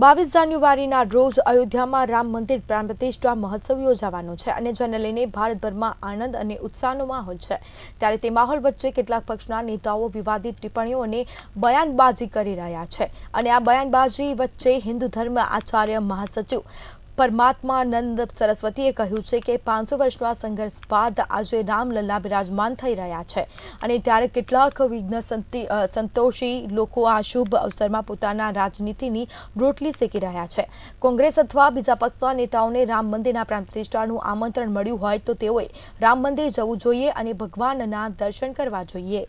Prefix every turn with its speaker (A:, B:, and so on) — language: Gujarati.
A: બાવીસ જાન્યુઆરીના રોજ અયોધ્યામાં રામ મંદિર પ્રાણ પ્રતિષ્ઠા મહોત્સવ યોજાવાનો છે અને જેને લઈને ભારતભરમાં આનંદ અને ઉત્સાહનો માહોલ છે ત્યારે તે માહોલ વચ્ચે કેટલાક પક્ષના નેતાઓ વિવાદિત ટિપ્પણીઓ અને બયાનબાજી કરી રહ્યા છે અને આ બયાનબાજી વચ્ચે હિન્દુ ધર્મ આચાર્ય મહાસચિવ પરમાત્માનંદ સરસ્વતીએ કહ્યું છે કે પાંચસો વર્ષના સંઘર્ષ બાદ આજે રામલલ્લા બિરાજમાન થઈ રહ્યા છે અને ત્યારે કેટલાક વિઘ્ન સંતોષી લોકો આ શુભ અવસરમાં પોતાના રાજનીતિની રોટલી શેકી રહ્યા છે કોંગ્રેસ અથવા બીજા પક્ષના નેતાઓને રામ મંદિરના પ્રાણ પ્રતિષ્ઠાનું આમંત્રણ મળ્યું હોય તો તેઓએ રામ મંદિર જવું જોઈએ અને ભગવાનના દર્શન કરવા જોઈએ